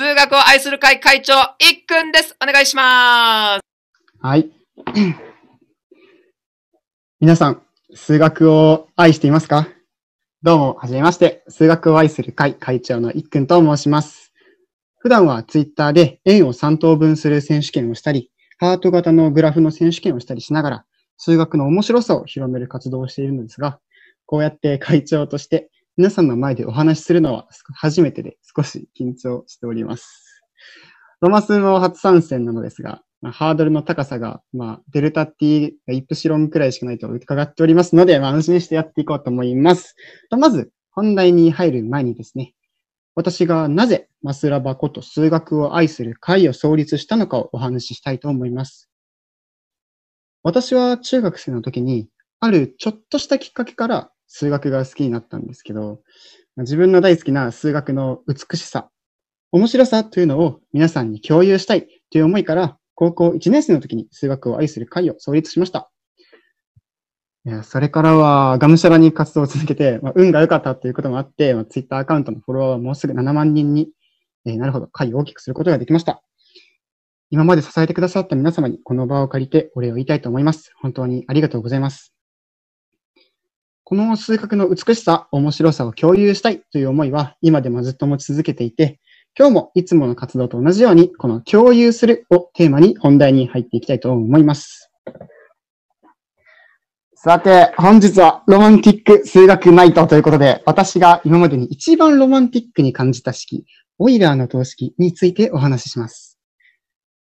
数学を愛する会会長、いっくんです。お願いします。はい。皆さん、数学を愛していますかどうも、はじめまして。数学を愛する会会長のいっくんと申します。普段はツイッターで円を3等分する選手権をしたり、ハート型のグラフの選手権をしたりしながら、数学の面白さを広める活動をしているのですが、こうやって会長として皆さんの前でお話しするのは初めてで少し緊張しております。ロマスの初参戦なのですが、まハードルの高さが、まあ、デルタ T がイプシロンくらいしかないと伺っておりますので、まあ、安心してやっていこうと思います。まず、本題に入る前にですね、私がなぜマスラバこと数学を愛する会を創立したのかをお話ししたいと思います。私は中学生の時に、あるちょっとしたきっかけから数学が好きになったんですけど、自分の大好きな数学の美しさ、面白さというのを皆さんに共有したいという思いから、高校1年生の時に数学を愛する会を創立しました。それからは、がむしゃらに活動を続けて、まあ、運が良かったということもあって、まあ、ツイッターアカウントのフォロワーはもうすぐ7万人に、えー、なるほど、会を大きくすることができました。今まで支えてくださった皆様にこの場を借りてお礼を言いたいと思います。本当にありがとうございます。この数学の美しさ、面白さを共有したいという思いは今でもずっと持ち続けていて、今日もいつもの活動と同じように、この共有するをテーマに本題に入っていきたいと思います。さて、本日はロマンティック数学ナイトということで、私が今までに一番ロマンティックに感じた式、オイラーの等式についてお話しします。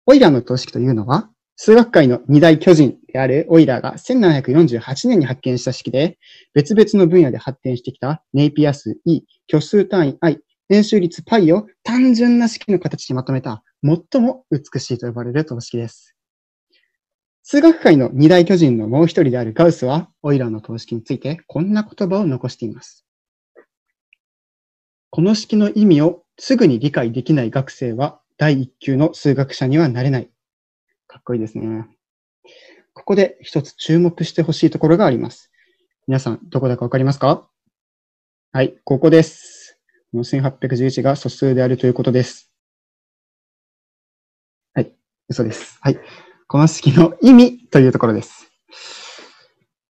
オイラーの等式というのは、数学界の二大巨人であるオイラーが1748年に発見した式で、別々の分野で発展してきたネイピア数 E、虚数単位 I、年収率 π を単純な式の形にまとめた最も美しいと呼ばれる等式です。数学界の二大巨人のもう一人であるガウスは、オイラーの等式についてこんな言葉を残しています。この式の意味をすぐに理解できない学生は第一級の数学者にはなれない。かっこいいですね。ここで一つ注目してほしいところがあります。皆さん、どこだかわかりますかはい、ここです。この1811が素数であるということです。はい、嘘です。はい。この式の意味というところです。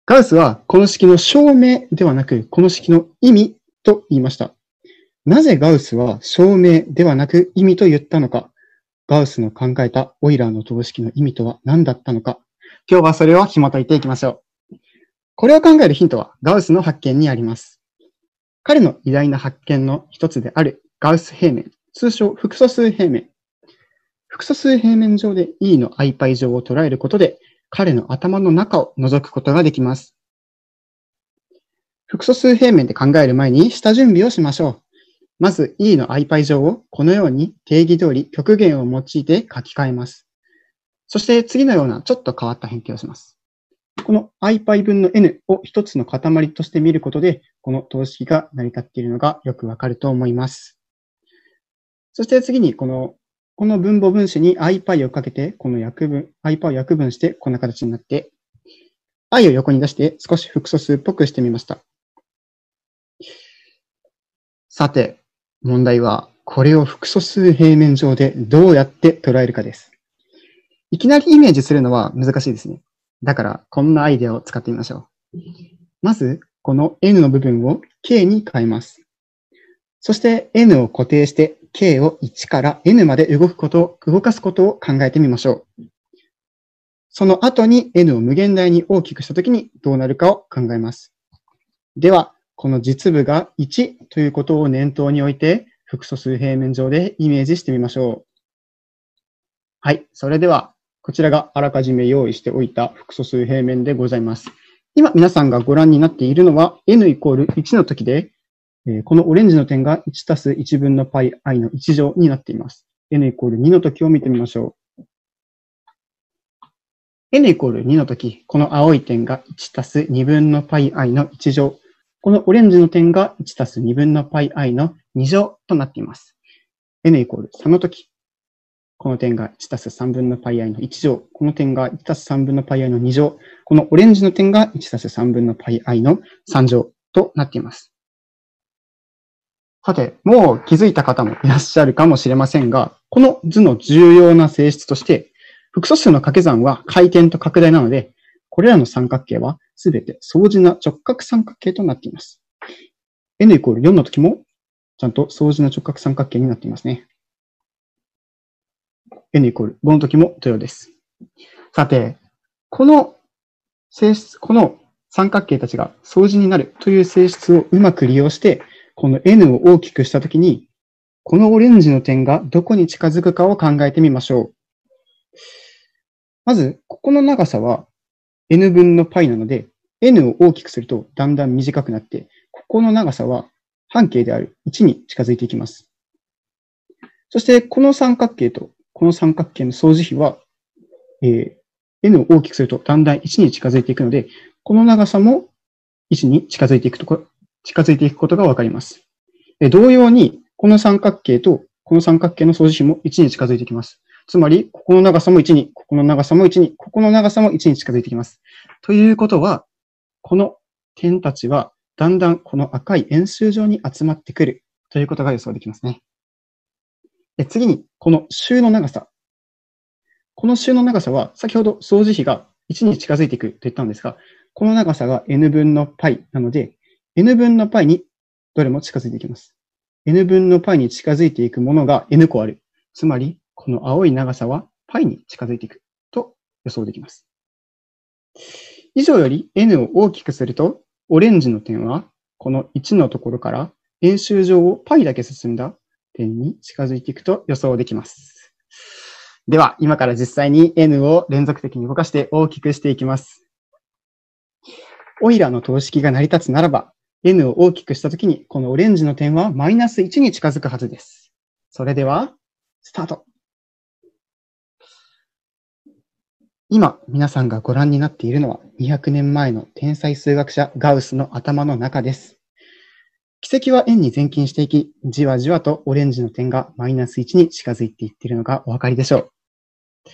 ガウスはこの式の証明ではなく、この式の意味と言いました。なぜガウスは証明ではなく意味と言ったのかガウスの考えたオイラーの等式の意味とは何だったのか、今日はそれを紐解いていきましょう。これを考えるヒントはガウスの発見にあります。彼の偉大な発見の一つであるガウス平面、通称複素数平面。複素数平面上で E の i パイ上を捉えることで、彼の頭の中を覗くことができます。複素数平面で考える前に下準備をしましょう。まず E の IPy 上をこのように定義通り極限を用いて書き換えます。そして次のようなちょっと変わった変形をします。この IPy 分の N を一つの塊として見ることで、この等式が成り立っているのがよくわかると思います。そして次にこの、この分母分子に IPy をかけて、この約分、IPy を約分して、こんな形になって、i を横に出して少し複素数っぽくしてみました。さて、問題は、これを複素数平面上でどうやって捉えるかです。いきなりイメージするのは難しいですね。だから、こんなアイデアを使ってみましょう。まず、この n の部分を k に変えます。そして n を固定して k を1から n まで動くことを、動かすことを考えてみましょう。その後に n を無限大に大きくしたときにどうなるかを考えます。では、この実部が1ということを念頭において、複素数平面上でイメージしてみましょう。はい。それでは、こちらがあらかじめ用意しておいた複素数平面でございます。今皆さんがご覧になっているのは n イコール1の時で、このオレンジの点が1たす1分の π i の1乗になっています。n イコール2の時を見てみましょう。n イコール2の時、この青い点が1たす2分の π i の1乗。このオレンジの点が1たす2分の πi の2乗となっています。n イコール3の時、この点が1たす3分の πi の1乗、この点が1たす3分の πi の2乗、このオレンジの点が1たす3分の πi の3乗となっています。さて、もう気づいた方もいらっしゃるかもしれませんが、この図の重要な性質として、複素数の掛け算は回転と拡大なので、これらの三角形はすべて相似な直角三角形となっています。n イコール4の時も、ちゃんと相似な直角三角形になっていますね。n イコール5の時も同様です。さて、この性質、この三角形たちが相似になるという性質をうまく利用して、この n を大きくしたときに、このオレンジの点がどこに近づくかを考えてみましょう。まず、ここの長さは n 分の π なので、n を大きくするとだんだん短くなって、ここの長さは半径である1に近づいていきます。そして、この三角形とこの三角形の相似比は、えー、n を大きくするとだんだん1に近づいていくので、この長さも1に近づいていくとこ、近づいていくことがわかります。同様に、この三角形とこの三角形の相似比も1に近づいていきます。つまり、ここの長さも1に、ここの長さも1に、ここの長さも1に近づいてきます。ということは、この点たちは、だんだんこの赤い円周上に集まってくるということが予想できますね。え次に、この周の長さ。この周の長さは、先ほど相似比が1に近づいていくと言ったんですが、この長さが n 分の π なので、n 分の π にどれも近づいていきます。n 分の π に近づいていくものが n 個ある。つまり、この青い長さは π に近づいていくと予想できます。以上より n を大きくすると、オレンジの点は、この1のところから円周上を π だけ進んだ点に近づいていくと予想できます。では、今から実際に n を連続的に動かして大きくしていきます。オイラの等式が成り立つならば、n を大きくしたときに、このオレンジの点はマイナス1に近づくはずです。それでは、スタート今、皆さんがご覧になっているのは200年前の天才数学者ガウスの頭の中です。奇跡は円に前近していき、じわじわとオレンジの点がマイナス1に近づいていっているのがお分かりでしょう。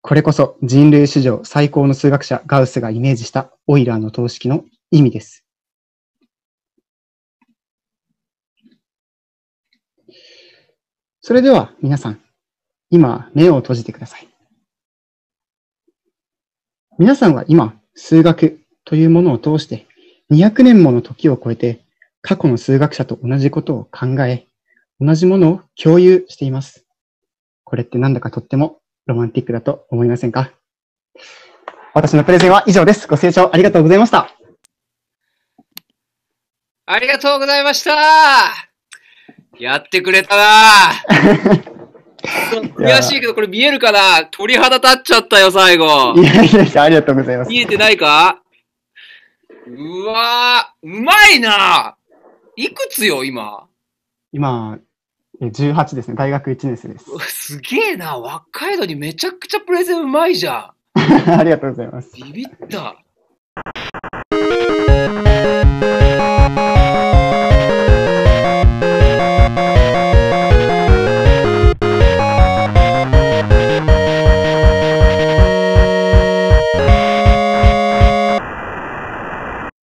これこそ人類史上最高の数学者ガウスがイメージしたオイラーの等式の意味です。それでは皆さん、今目を閉じてください。皆さんは今、数学というものを通して200年もの時を超えて過去の数学者と同じことを考え、同じものを共有しています。これってなんだかとってもロマンティックだと思いませんか私のプレゼンは以上です。ご清聴ありがとうございました。ありがとうございましたやってくれたな 悔しいけど、これ見えるかな鳥肌立っちゃったよ、最後。いやいやありがとうございます。見えてないかうわー、うまいないくつよ、今。今、18ですね。大学1年生です。すげえな。若いのにめちゃくちゃプレゼンうまいじゃん。ありがとうございます。ビビった。